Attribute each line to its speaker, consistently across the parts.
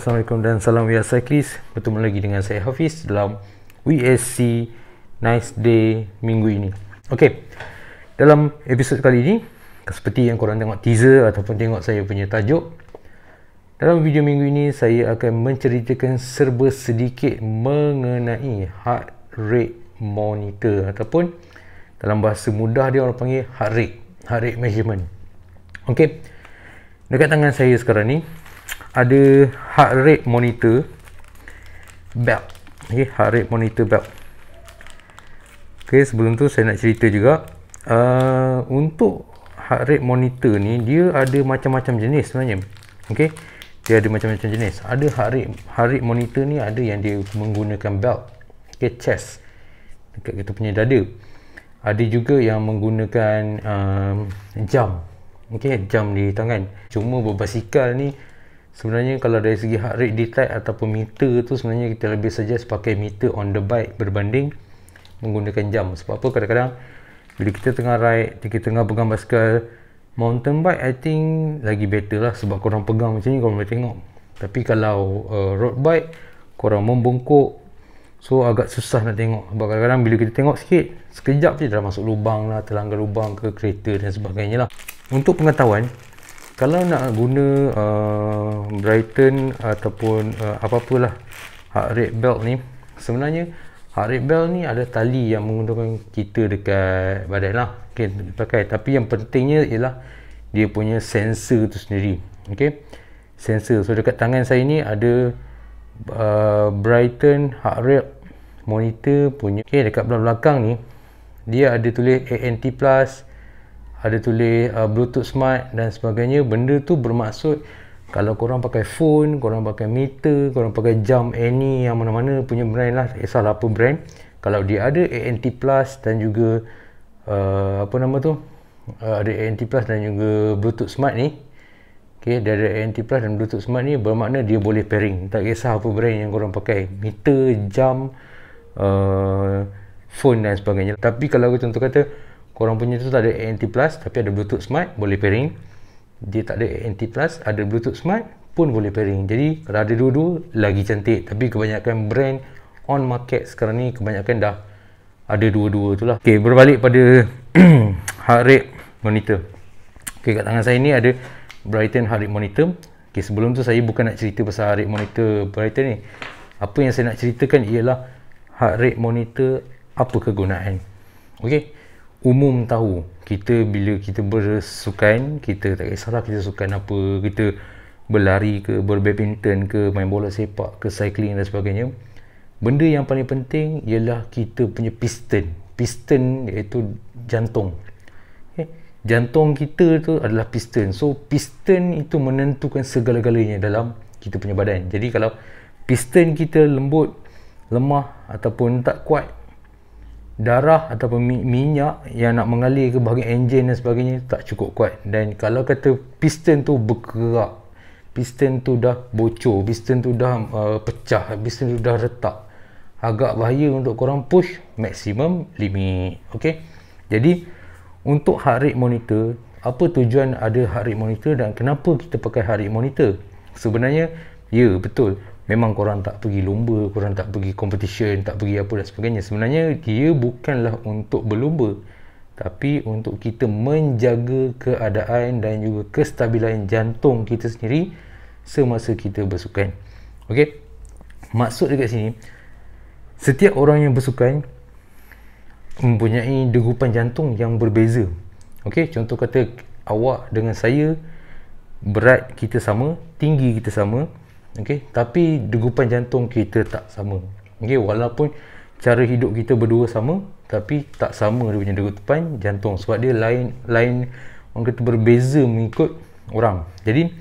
Speaker 1: Assalamualaikum dan salam We Cyclist Bertemu lagi dengan saya Hafiz dalam WSC Nice Day minggu ini Ok Dalam episod kali ini Seperti yang korang tengok teaser ataupun tengok saya punya tajuk Dalam video minggu ini saya akan menceritakan serba sedikit mengenai heart rate monitor Ataupun dalam bahasa mudah dia orang panggil heart rate Heart rate measurement Ok Dekat tangan saya sekarang ni ada heart rate monitor belt okay, heart rate monitor belt ok sebelum tu saya nak cerita juga uh, untuk heart rate monitor ni dia ada macam-macam jenis sebenarnya ok dia ada macam-macam jenis ada heart rate heart rate monitor ni ada yang dia menggunakan belt ok chest dekat kita punya dada ada juga yang menggunakan um, jam ok jam di tangan cuma berbasikal ni sebenarnya kalau dari segi heart rate detect ataupun meter tu sebenarnya kita lebih suggest pakai meter on the bike berbanding menggunakan jam sebab apa kadang-kadang bila kita tengah ride kita tengah pegang basikal mountain bike I think lagi better lah sebab korang pegang macam ni korang boleh tengok tapi kalau uh, road bike korang membungkuk so agak susah nak tengok sebab kadang-kadang bila kita tengok sikit sekejap je dah masuk lubang lah terlanggar lubang ke kereta dan sebagainya lah untuk pengetahuan kalau nak guna uh, Brighton ataupun uh, apa-apalah hard rate belt ni sebenarnya hard rate belt ni ada tali yang menguntungkan kita dekat badan lah okay, pakai. tapi yang pentingnya ialah dia punya sensor tu sendiri ok sensor so dekat tangan saya ni ada uh, Brighton hard rate monitor punya ok dekat belakang ni dia ada tulis ANT plus ada tulis uh, bluetooth smart dan sebagainya benda tu bermaksud kalau korang pakai phone korang pakai meter korang pakai jam any yang mana-mana punya brand lah tak kisahlah apa brand kalau dia ada ANT Plus dan juga uh, apa nama tu uh, ada ANT Plus dan juga bluetooth smart ni ok dia ada ANT Plus dan bluetooth smart ni bermakna dia boleh pairing tak kisah apa brand yang korang pakai meter jam uh, phone dan sebagainya tapi kalau contoh kata korang punya tu tak ada ANT plus tapi ada bluetooth smart boleh pairing dia tak ada ANT plus ada bluetooth smart pun boleh pairing jadi kalau ada dua-dua lagi cantik tapi kebanyakan brand on market sekarang ni kebanyakan dah ada dua-dua tu lah ok berbalik pada heart rate monitor ok kat tangan saya ni ada Brighton heart rate monitor ok sebelum tu saya bukan nak cerita pasal heart rate monitor Brighton ni apa yang saya nak ceritakan ialah heart rate monitor apa kegunaan ok umum tahu kita bila kita bersukan kita tak kisahlah kita sukan apa kita berlari ke berbadminton ke main bola sepak ke cycling dan sebagainya benda yang paling penting ialah kita punya piston piston iaitu jantung okay. Eh, jantung kita tu adalah piston so piston itu menentukan segala-galanya dalam kita punya badan jadi kalau piston kita lembut lemah ataupun tak kuat darah ataupun minyak yang nak mengalir ke bahagian enjin dan sebagainya tak cukup kuat dan kalau kata piston tu bergerak piston tu dah bocor piston tu dah uh, pecah piston tu dah retak agak bahaya untuk korang push maksimum limit ok jadi untuk heart rate monitor apa tujuan ada heart rate monitor dan kenapa kita pakai heart rate monitor sebenarnya ya betul memang korang tak pergi lomba, korang tak pergi competition, tak pergi apa dan sebagainya. Sebenarnya dia bukanlah untuk berlomba tapi untuk kita menjaga keadaan dan juga kestabilan jantung kita sendiri semasa kita bersukan. Okey. Maksud dekat sini setiap orang yang bersukan mempunyai degupan jantung yang berbeza. Okey, contoh kata awak dengan saya berat kita sama, tinggi kita sama, Okey, tapi degupan jantung kita tak sama. Okey, walaupun cara hidup kita berdua sama, tapi tak sama dia punya degupan jantung sebab dia lain lain orang kata berbeza mengikut orang. Jadi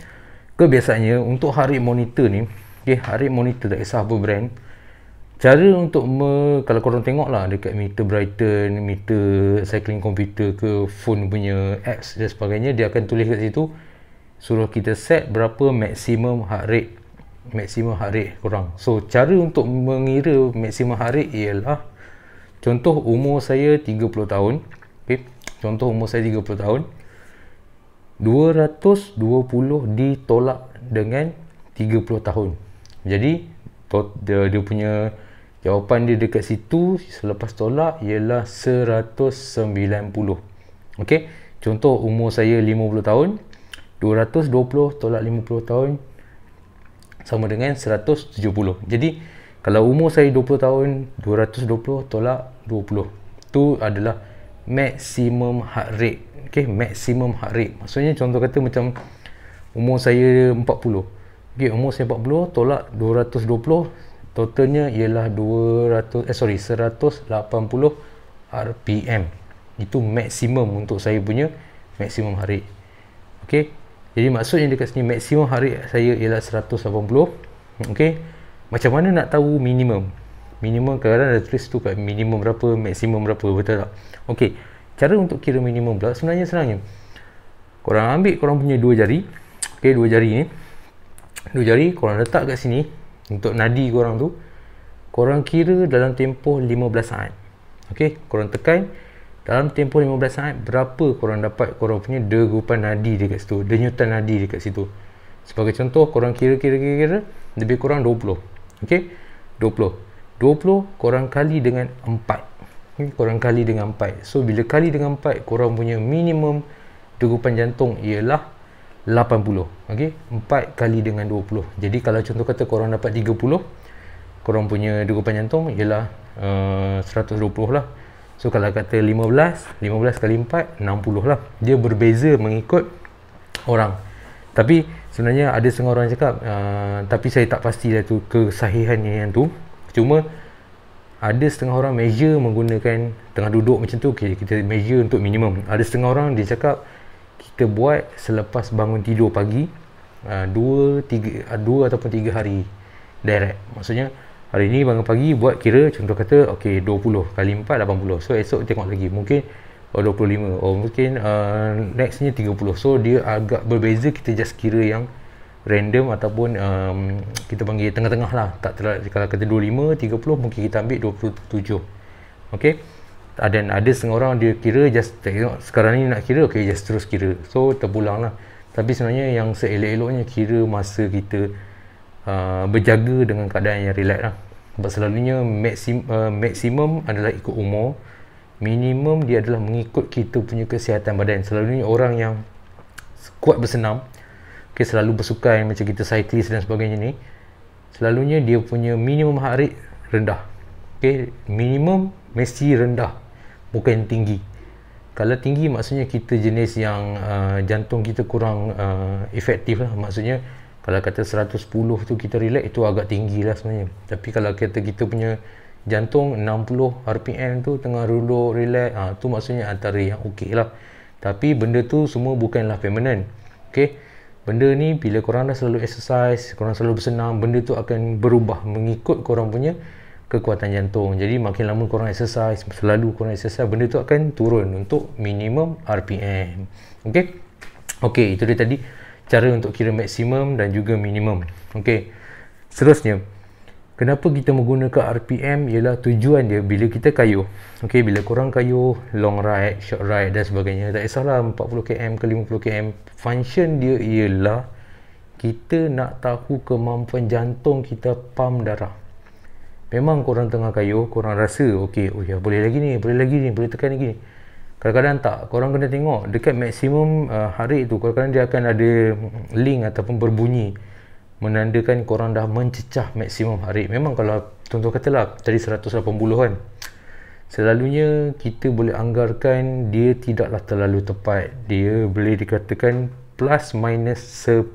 Speaker 1: kebiasaannya untuk hari monitor ni, okey, hari monitor tak kisah apa brand, cara untuk me, kalau korang tengok lah dekat meter Brighton, meter cycling computer ke phone punya apps dan sebagainya, dia akan tulis kat situ suruh kita set berapa maksimum heart rate maksimum heart rate kurang so cara untuk mengira maksimum heart rate ialah contoh umur saya 30 tahun okay. contoh umur saya 30 tahun 220 ditolak dengan 30 tahun jadi dia, dia punya jawapan dia dekat situ selepas tolak ialah 190 ok contoh umur saya 50 tahun 220 tolak 50 tahun sama dengan 170 jadi kalau umur saya 20 tahun 220 tolak 20 tu adalah maximum heart rate okay, maximum heart rate maksudnya contoh kata macam umur saya 40 okay, umur saya 40 tolak 220 totalnya ialah 200 eh sorry 180 RPM itu maksimum untuk saya punya maksimum heart rate okay. Jadi maksudnya dekat sini maksimum hari saya ialah 180. Okey. Macam mana nak tahu minimum? Minimum kadang-kadang ada tulis tu kat minimum berapa, maksimum berapa, betul tak? Okey. Cara untuk kira minimum pula sebenarnya senangnya. Korang ambil korang punya dua jari. Okey, dua jari ni. Dua jari korang letak kat sini untuk nadi kau orang tu. Kau orang kira dalam tempoh 15 saat. Okey, orang tekan dalam tempoh 15 saat berapa korang dapat korang punya degupan nadi dekat situ denyutan nadi dekat situ sebagai contoh korang kira-kira-kira lebih kurang 20 ok 20 20 korang kali dengan 4 okay? korang kali dengan 4 so bila kali dengan 4 korang punya minimum degupan jantung ialah 80 ok 4 kali dengan 20 jadi kalau contoh kata korang dapat 30 korang punya degupan jantung ialah eh, uh, 120 lah So kalau kata 15, 15 kali 4, 60 lah. Dia berbeza mengikut orang. Tapi sebenarnya ada setengah orang cakap, uh, tapi saya tak pasti lah tu kesahihannya yang tu. Cuma ada setengah orang measure menggunakan tengah duduk macam tu, okay, kita measure untuk minimum. Ada setengah orang dia cakap, kita buat selepas bangun tidur pagi, 2 uh, dua, tiga, uh, dua ataupun 3 hari direct. Maksudnya, hari ni bangun pagi buat kira contoh kata ok 20 kali 4 80 so esok tengok lagi mungkin oh, 25 oh, mungkin uh, nextnya 30 so dia agak berbeza kita just kira yang random ataupun um, kita panggil tengah-tengah lah tak terlalu kalau kata 25 30 mungkin kita ambil 27 ok dan ada setengah orang dia kira just tengok sekarang ni nak kira okey just terus kira so terpulang lah tapi sebenarnya yang seelok-eloknya kira masa kita Uh, berjaga dengan keadaan yang relax lah sebab selalunya maksim, uh, maksimum adalah ikut umur minimum dia adalah mengikut kita punya kesihatan badan selalunya orang yang kuat bersenam okay, selalu bersukan macam kita cyclist dan sebagainya ni selalunya dia punya minimum hari rendah okay, minimum mesti rendah bukan tinggi kalau tinggi maksudnya kita jenis yang uh, jantung kita kurang uh, efektif lah maksudnya kalau kata 110 tu kita relax itu agak tinggi lah sebenarnya tapi kalau kata kita punya jantung 60 RPM tu tengah duduk relax ha, tu maksudnya antara yang ok lah tapi benda tu semua bukanlah permanent ok benda ni bila korang dah selalu exercise korang selalu bersenam benda tu akan berubah mengikut korang punya kekuatan jantung jadi makin lama korang exercise selalu korang exercise benda tu akan turun untuk minimum RPM ok ok itu dia tadi cara untuk kira maksimum dan juga minimum okey seterusnya kenapa kita menggunakan RPM ialah tujuan dia bila kita kayu, okey bila kurang kayu, long ride short ride dan sebagainya tak kisahlah 40 km ke 50 km function dia ialah kita nak tahu kemampuan jantung kita pam darah memang korang tengah kayu, korang rasa okey oh ya boleh lagi ni boleh lagi ni boleh tekan lagi ni kadang-kadang tak korang kena tengok dekat maksimum uh, hari itu kadang-kadang dia akan ada link ataupun berbunyi menandakan korang dah mencecah maksimum hari memang kalau contoh katalah tadi 180 kan selalunya kita boleh anggarkan dia tidaklah terlalu tepat dia boleh dikatakan plus minus 10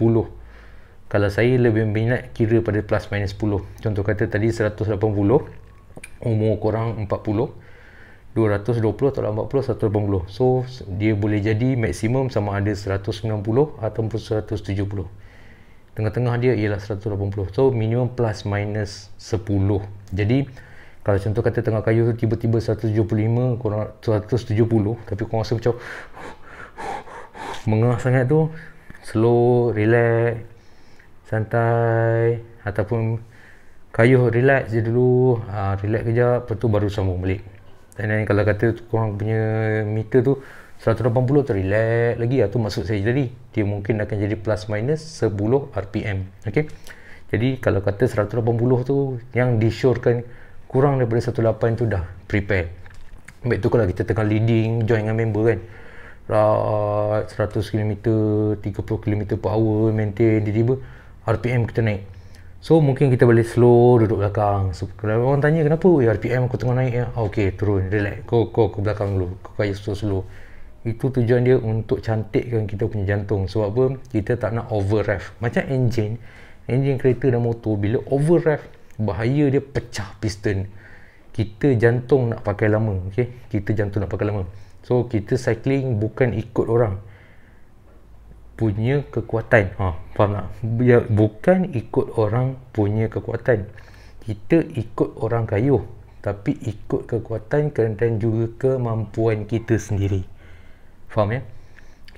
Speaker 1: kalau saya lebih minat kira pada plus minus 10 contoh kata tadi 180 umur korang 40 220 atau 240 180 so dia boleh jadi maksimum sama ada 190 ataupun 170 tengah-tengah dia ialah 180 so minimum plus minus 10 jadi kalau contoh kata tengah kayu tu tiba-tiba 175 kurang 170 tapi kau rasa macam mengah sangat tu slow relax santai ataupun kayu relax je dulu ha, relax kejap lepas tu baru sambung balik dan then kalau kata korang punya meter tu 180 tu lagi lah tu maksud saya tadi dia mungkin akan jadi plus minus 10 RPM Okay, jadi kalau kata 180 tu yang disyorkan kurang daripada 18 tu dah prepare baik tu kalau kita tengah leading join dengan member kan right, 100km 30km per hour maintain tiba-tiba RPM kita naik So mungkin kita boleh slow duduk belakang. So, kalau orang tanya kenapa ya e RPM aku tengok naik ya. Ah, okay turun relax. Kau kau ke belakang dulu. Kau kaya slow slow. Itu tujuan dia untuk cantikkan kita punya jantung. Sebab apa? Kita tak nak over rev. Macam engine. Engine kereta dan motor bila over rev bahaya dia pecah piston. Kita jantung nak pakai lama. Okay? Kita jantung nak pakai lama. So kita cycling bukan ikut orang punya kekuatan ha, faham tak? bukan ikut orang punya kekuatan kita ikut orang kayuh tapi ikut kekuatan dan juga kemampuan kita sendiri faham ya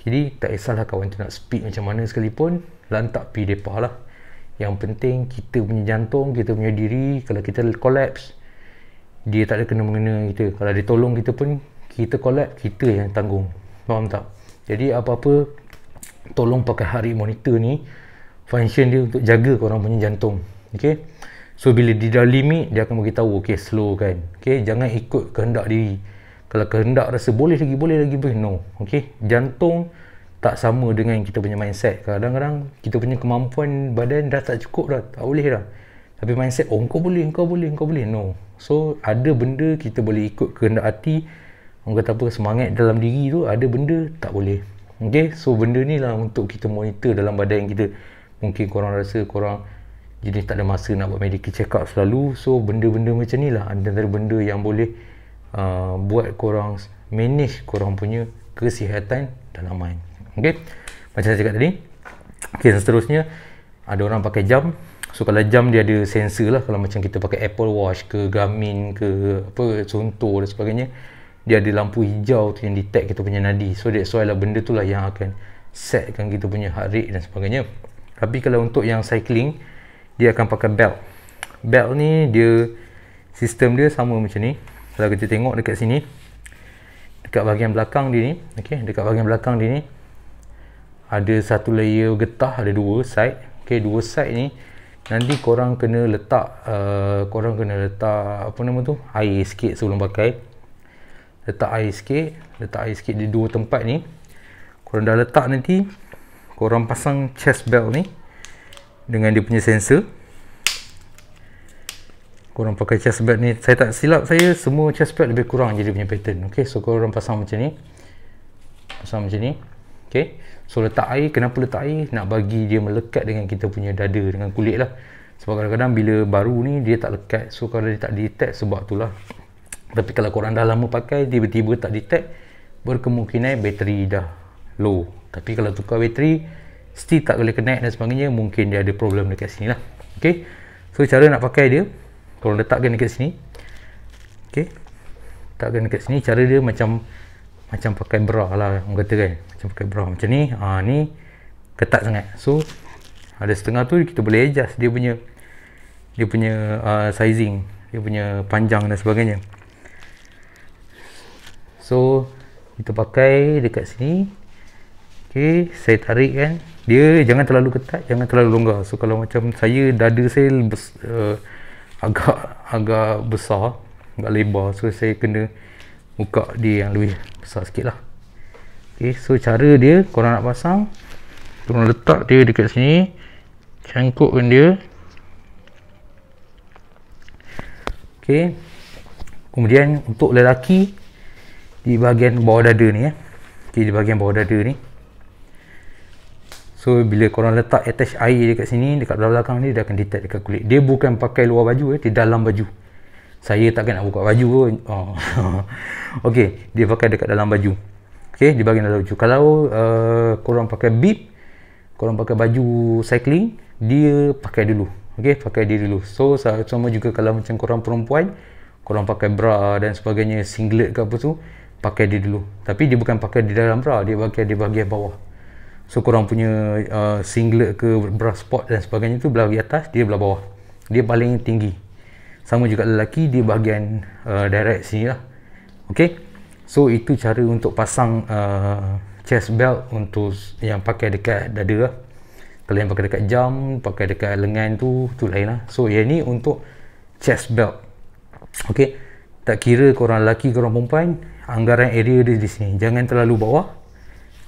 Speaker 1: jadi tak kisahlah kawan tu nak speak macam mana sekalipun lantak pi depa lah yang penting kita punya jantung kita punya diri kalau kita collapse dia tak ada kena mengena kita kalau dia tolong kita pun kita collapse kita yang tanggung faham tak jadi apa-apa tolong pakai hari monitor ni function dia untuk jaga korang punya jantung okay so bila dia dah limit dia akan bagi tahu okay slow kan okay jangan ikut kehendak diri kalau kehendak rasa boleh lagi boleh lagi boleh no okay jantung tak sama dengan kita punya mindset kadang-kadang kita punya kemampuan badan dah tak cukup dah tak boleh dah tapi mindset oh kau boleh kau boleh kau boleh no so ada benda kita boleh ikut kehendak hati orang kata apa semangat dalam diri tu ada benda tak boleh Okay, so benda ni lah untuk kita monitor dalam badan kita. Mungkin korang rasa korang jenis tak ada masa nak buat medical check up selalu. So, benda-benda macam ni lah antara benda yang boleh uh, buat korang manage korang punya kesihatan dalam main. Okay, macam saya cakap tadi. Okay, seterusnya ada orang pakai jam. So, kalau jam dia ada sensor lah. Kalau macam kita pakai Apple Watch ke Garmin ke apa contoh dan sebagainya dia ada lampu hijau tu yang detect kita punya nadi so that's why lah benda tu lah yang akan setkan kita punya heart rate dan sebagainya tapi kalau untuk yang cycling dia akan pakai belt belt ni dia sistem dia sama macam ni kalau kita tengok dekat sini dekat bahagian belakang dia ni okay, dekat bahagian belakang dia ni ada satu layer getah ada dua side ok dua side ni nanti korang kena letak uh, korang kena letak apa nama tu air sikit sebelum pakai letak air sikit letak air sikit di dua tempat ni korang dah letak nanti korang pasang chest belt ni dengan dia punya sensor korang pakai chest belt ni saya tak silap saya semua chest belt lebih kurang jadi punya pattern ok so korang pasang macam ni pasang macam ni ok so letak air kenapa letak air nak bagi dia melekat dengan kita punya dada dengan kulit lah sebab kadang-kadang bila baru ni dia tak lekat so kalau dia tak detect sebab tu lah tapi kalau korang dah lama pakai tiba-tiba tak detect berkemungkinan bateri dah low tapi kalau tukar bateri still tak boleh connect dan sebagainya mungkin dia ada problem dekat sini lah Okay, so cara nak pakai dia korang letakkan dekat sini okay, letakkan dekat sini cara dia macam macam pakai bra lah orang kata kan macam pakai bra macam ni ha, ni ketat sangat so ada setengah tu kita boleh adjust dia punya dia punya uh, sizing dia punya panjang dan sebagainya so kita pakai dekat sini ok saya tarik kan dia jangan terlalu ketat jangan terlalu longgar so kalau macam saya dada saya bes, uh, eh, agak agak besar agak lebar so saya kena buka dia yang lebih besar sikit lah ok so cara dia korang nak pasang korang letak dia dekat sini cangkukkan dia ok kemudian untuk lelaki di bahagian bawah dada ni eh. Okay, di bahagian bawah dada ni so bila korang letak attach air dekat sini dekat belakang ni dia akan detect dekat kulit dia bukan pakai luar baju eh. dia dalam baju saya takkan nak buka baju pun oh. ok dia pakai dekat dalam baju ok di bahagian dalam baju kalau uh, korang pakai bib korang pakai baju cycling dia pakai dulu ok pakai dia dulu so sama juga kalau macam korang perempuan korang pakai bra dan sebagainya singlet ke apa tu pakai dia dulu tapi dia bukan pakai di dalam bra dia pakai di bahagian bawah so korang punya uh, singlet ke bra sport dan sebagainya tu belah atas dia belah bawah dia paling tinggi sama juga lelaki dia bahagian uh, direct sini lah ok so itu cara untuk pasang uh, chest belt untuk yang pakai dekat dada lah kalau yang pakai dekat jam pakai dekat lengan tu tu lain lah so yang ni untuk chest belt ok ok tak kira korang lelaki korang perempuan anggaran area dia di sini jangan terlalu bawah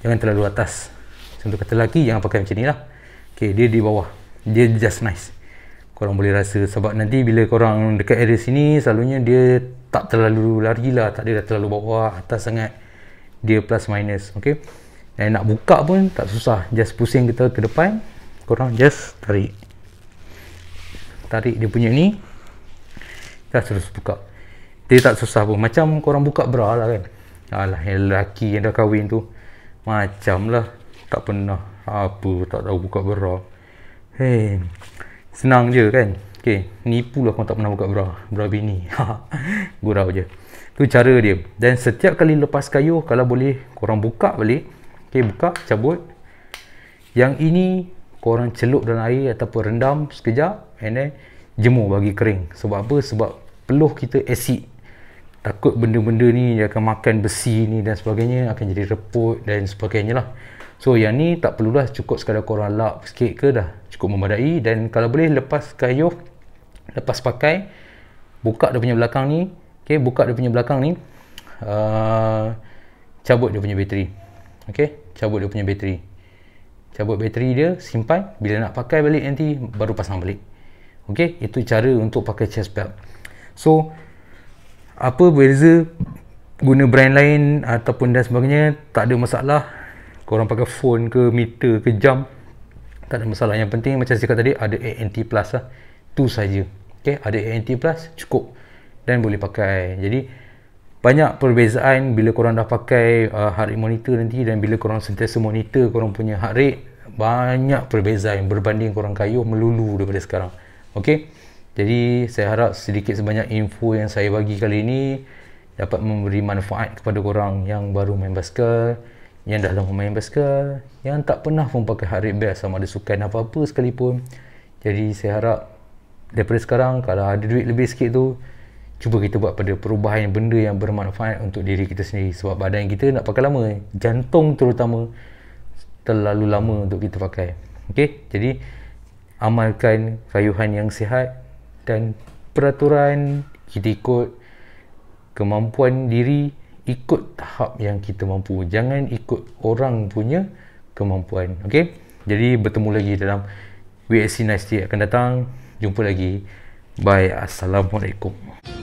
Speaker 1: jangan terlalu atas contoh kata lelaki jangan pakai macam ni lah ok dia di bawah dia just nice korang boleh rasa sebab nanti bila korang dekat area sini selalunya dia tak terlalu lari lah tak ada terlalu bawah atas sangat dia plus minus ok dan nak buka pun tak susah just pusing kita ke depan korang just tarik tarik dia punya ni dah terus buka dia tak susah pun macam korang buka bra lah kan alah yang lelaki yang dah kahwin tu macam lah tak pernah apa tak tahu buka bra hei senang je kan Okay ni pula korang tak pernah buka bra bra bini gurau je tu cara dia dan setiap kali lepas kayu kalau boleh korang buka balik okay buka cabut yang ini korang celup dalam air ataupun rendam sekejap and then jemur bagi kering sebab apa sebab peluh kita asid takut benda-benda ni dia akan makan besi ni dan sebagainya akan jadi reput dan sebagainya lah so yang ni tak perlulah cukup sekadar korang lap sikit ke dah cukup memadai dan kalau boleh lepas kayu lepas pakai buka dia punya belakang ni ok buka dia punya belakang ni uh, cabut dia punya bateri ok cabut dia punya bateri cabut bateri dia simpan bila nak pakai balik nanti baru pasang balik ok itu cara untuk pakai chest belt so apa beza guna brand lain ataupun dan sebagainya tak ada masalah korang pakai phone ke meter ke jam tak ada masalah yang penting macam saya tadi ada ANT Plus lah tu saja okay? ada ANT Plus cukup dan boleh pakai jadi banyak perbezaan bila korang dah pakai uh, heart rate monitor nanti dan bila korang sentiasa monitor korang punya heart rate banyak perbezaan berbanding korang kayuh melulu daripada sekarang okey jadi saya harap sedikit sebanyak info yang saya bagi kali ini dapat memberi manfaat kepada korang yang baru main basikal, yang dah lama main basikal, yang tak pernah pun pakai heart rate sama ada sukan apa-apa sekalipun. Jadi saya harap daripada sekarang kalau ada duit lebih sikit tu cuba kita buat pada perubahan yang benda yang bermanfaat untuk diri kita sendiri sebab badan kita nak pakai lama jantung terutama terlalu lama untuk kita pakai Okay, jadi amalkan kayuhan yang sihat dan peraturan kita ikut kemampuan diri ikut tahap yang kita mampu jangan ikut orang punya kemampuan okey jadi bertemu lagi dalam WSC Nice Day akan datang jumpa lagi bye assalamualaikum